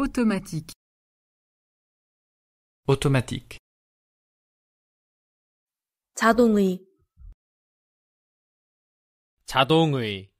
automatique automatique 자동의 자동의